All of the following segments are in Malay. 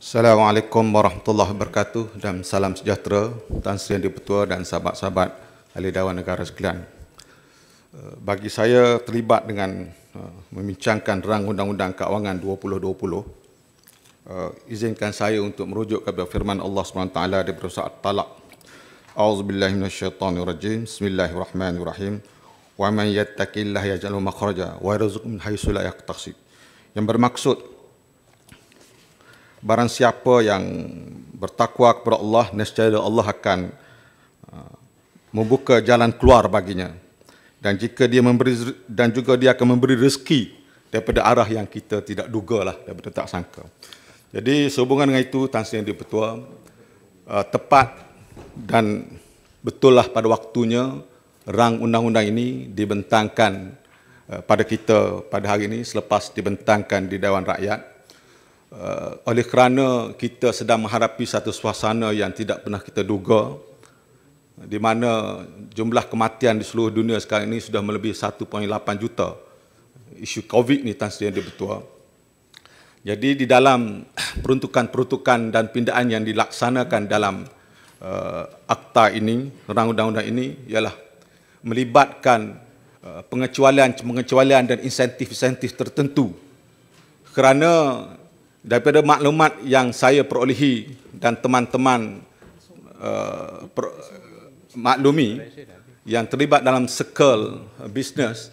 Assalamualaikum warahmatullahi wabarakatuh dan salam sejahtera tuan Sri Yang Dipertua dan sahabat-sahabat Ahli Dewan Negara sekalian. Eh, bagi saya terlibat dengan eh, membincangkan rang Undang-Undang Keuangan 2020, eh, izinkan saya untuk merujuk kepada firman Allah SWT di perusahaan talak. A'udzubillahi minasyaitonirrajim. Bismillahirrahmanirrahim. Wa man yattaqillaha yaj'al lahu makhraja wa yarzuqhu min haytsu la yaqtasib. Yang bermaksud barang siapa yang bertakwa kepada Allah, nescaya Allah akan uh, membuka jalan keluar baginya. Dan jika dia memberi dan juga dia akan memberi rezeki daripada arah yang kita tidak duga lah, daripada tak sangka. Jadi sehubungan dengan itu, Tan Sri Yandi uh, tepat dan betul lah pada waktunya rang undang-undang ini dibentangkan uh, pada kita pada hari ini selepas dibentangkan di Dewan Rakyat Eh, oleh kerana kita sedang menghadapi satu suasana yang tidak pernah kita duga di mana jumlah kematian di seluruh dunia sekarang ini sudah melebihi 1.8 juta isu COVID ni Tan Sri Yang Dipertua. Jadi di dalam peruntukan-peruntukan dan pindaan yang dilaksanakan dalam uh, akta ini, undang-undang ini ialah melibatkan pengecualian-pengecualian eh, dan insentif-insentif tertentu kerana daripada maklumat yang saya perolehi dan teman-teman uh, uh, maklumi yang terlibat dalam circle bisnes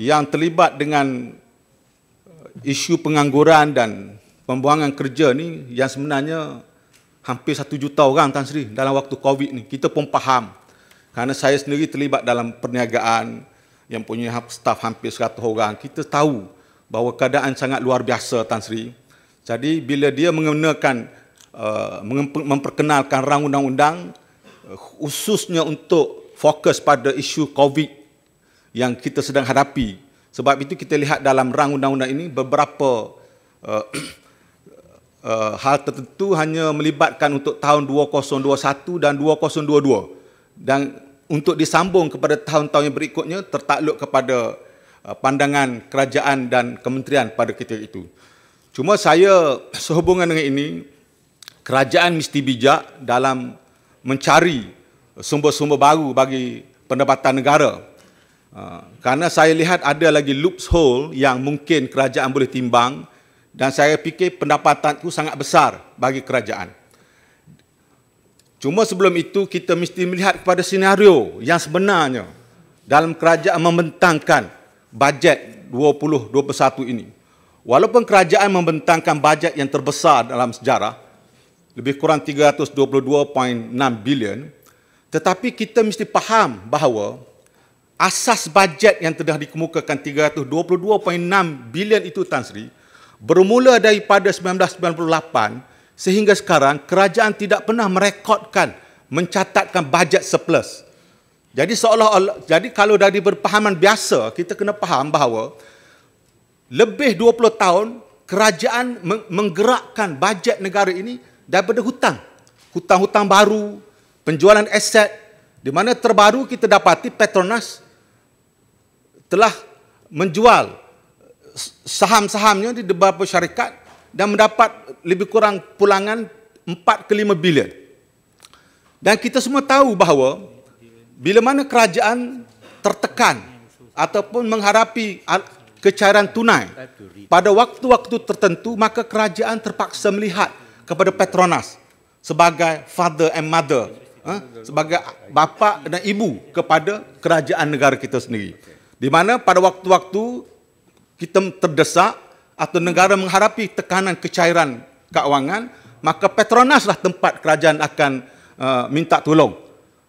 yang terlibat dengan eh, isu pengangguran dan pembuangan kerja ni yang sebenarnya hampir satu juta orang Tan Sri dalam waktu COVID ni. Kita pun faham kerana saya sendiri terlibat dalam perniagaan yang punya staff hampir 100 orang. Kita tahu bahawa keadaan sangat luar biasa Tan Sri. Jadi bila dia mengenakan uh, memperkenalkan rang undang-undang uh, khususnya untuk fokus pada isu COVID yang kita sedang hadapi. Sebab itu kita lihat dalam rang undang-undang ini beberapa uh, uh, hal tertentu hanya melibatkan untuk tahun 2021 dan 2022 dan untuk disambung kepada tahun-tahun yang berikutnya tertakluk kepada uh, pandangan kerajaan dan kementerian pada ketika itu. Cuma saya sehubungan dengan ini, kerajaan mesti bijak dalam mencari sumber-sumber baru bagi pendapatan negara. Uh, kerana saya lihat ada lagi loops hole yang mungkin kerajaan boleh timbang dan saya fikir pendapatan itu sangat besar bagi kerajaan. Cuma sebelum itu kita mesti melihat kepada senario yang sebenarnya dalam kerajaan membentangkan bajet 2021 ini. Walaupun kerajaan membentangkan bajet yang terbesar dalam sejarah, lebih kurang 322.6 bilion, tetapi kita mesti faham bahawa asas bajet yang telah dikemukakan 322.6 bilion itu Tan Sri bermula daripada 1998 sehingga sekarang kerajaan tidak pernah merekodkan mencatatkan bajet surplus. Jadi seolah-olah jadi kalau dari berpahaman biasa kita kena faham bahawa lebih 20 tahun kerajaan menggerakkan bajet negara ini daripada hutang. Hutang-hutang baru, penjualan aset di mana terbaru kita dapati Petronas telah menjual saham-sahamnya di beberapa syarikat dan mendapat lebih kurang pulangan 4 ke 5 bilion. Dan kita semua tahu bahawa bila mana kerajaan tertekan ataupun menghadapi kecairan tunai pada waktu-waktu tertentu maka kerajaan terpaksa melihat kepada Petronas sebagai father and mother eh, sebagai bapa dan ibu kepada kerajaan negara kita sendiri di mana pada waktu-waktu kita terdesak atau negara menghadapi tekanan kecairan kewangan maka Petronaslah tempat kerajaan akan uh, minta tolong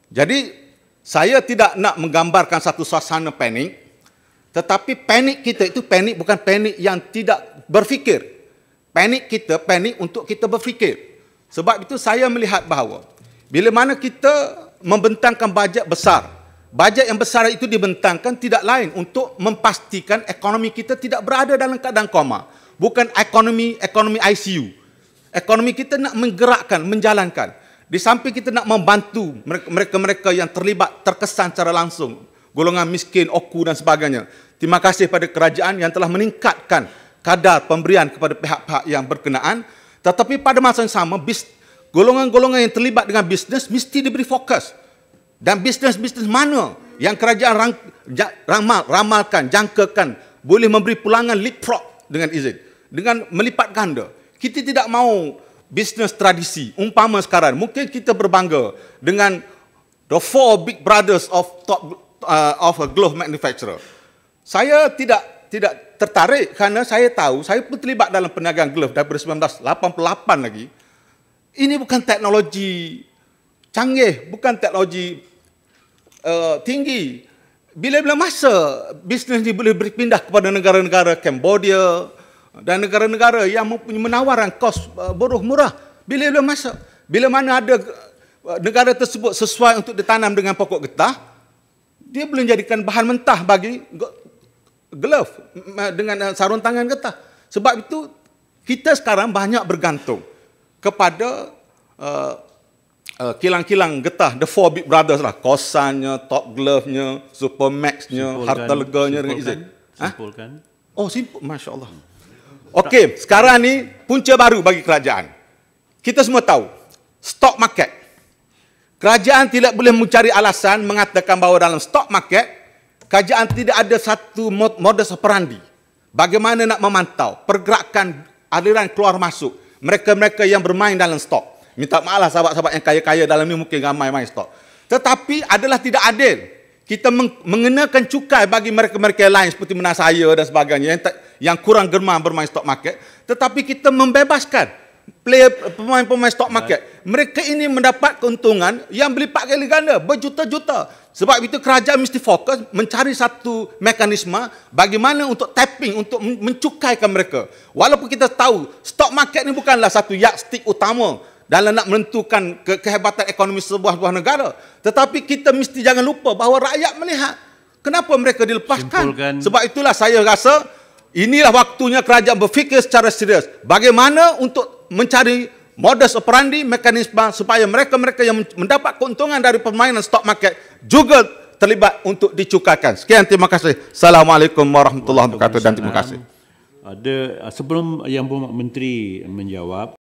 jadi saya tidak nak menggambarkan satu suasana panik tetapi panik kita itu panik bukan panik yang tidak berfikir. Panik kita panik untuk kita berfikir. Sebab itu saya melihat bahawa bila mana kita membentangkan bajet besar, bajet yang besar itu dibentangkan tidak lain untuk memastikan ekonomi kita tidak berada dalam keadaan koma. Bukan ekonomi ekonomi ICU. Ekonomi kita nak menggerakkan, menjalankan. Di samping kita nak membantu mereka-mereka yang terlibat terkesan secara langsung golongan miskin, oku dan sebagainya. Terima kasih kepada kerajaan yang telah meningkatkan kadar pemberian kepada pihak-pihak yang berkenaan. Tetapi pada masa yang sama, golongan-golongan yang terlibat dengan bisnes mesti diberi fokus. Dan bisnes-bisnes mana yang kerajaan rang, ramal, ramalkan, jangkakan, boleh memberi pulangan leapfrog dengan izin. Dengan melipat ganda. Kita tidak mahu bisnes tradisi. Umpama sekarang, mungkin kita berbangga dengan the four big brothers of top uh, of a glove manufacturer. Saya tidak tidak tertarik kerana saya tahu saya pun terlibat dalam perniagaan glove daripada 1988 lagi. Ini bukan teknologi canggih, bukan teknologi uh, tinggi. Bila-bila masa bisnes ini boleh berpindah kepada negara-negara Cambodia dan negara-negara yang mempunyai menawaran kos uh, buruh murah. Bila-bila masa, bila mana ada uh, negara tersebut sesuai untuk ditanam dengan pokok getah, dia boleh jadikan bahan mentah bagi glove dengan eh, sarung tangan kita. Sebab itu kita sekarang banyak bergantung kepada uh, uh, kilang-kilang getah the four big brothers lah kosannya top glove nya super max nya harta legalnya dengan izin simpulkan oh simpul masya Allah. okey sekarang ni punca baru bagi kerajaan kita semua tahu stock market Kerajaan tidak boleh mencari alasan mengatakan bahawa dalam stock market, kerajaan tidak ada satu modus operandi. Bagaimana nak memantau pergerakan aliran keluar masuk mereka-mereka yang bermain dalam stok. Minta maaflah sahabat-sahabat yang kaya-kaya dalam ini mungkin ramai main stok. Tetapi adalah tidak adil. Kita mengenakan cukai bagi mereka-mereka lain seperti menasaya dan sebagainya yang, yang kurang germa bermain stok market. Tetapi kita membebaskan player pemain-pemain stock market. Mereka ini mendapat keuntungan yang berlipat kali ganda, berjuta-juta. Sebab itu kerajaan mesti fokus mencari satu mekanisme bagaimana untuk tapping, untuk mencukaikan mereka. Walaupun kita tahu stock market ini bukanlah satu yak stick utama dalam nak menentukan ke kehebatan ekonomi sebuah-sebuah negara. Tetapi kita mesti jangan lupa bahawa rakyat melihat kenapa mereka dilepaskan. Simpulkan. Sebab itulah saya rasa inilah waktunya kerajaan berfikir secara serius. Bagaimana untuk mencari modus operandi mekanisme supaya mereka-mereka yang mendapat keuntungan dari permainan stock market juga terlibat untuk dicukakan. Sekian terima kasih. Assalamualaikum warahmatullahi wabarakatuh dan terima kasih. Ada sebelum yang Menteri menjawab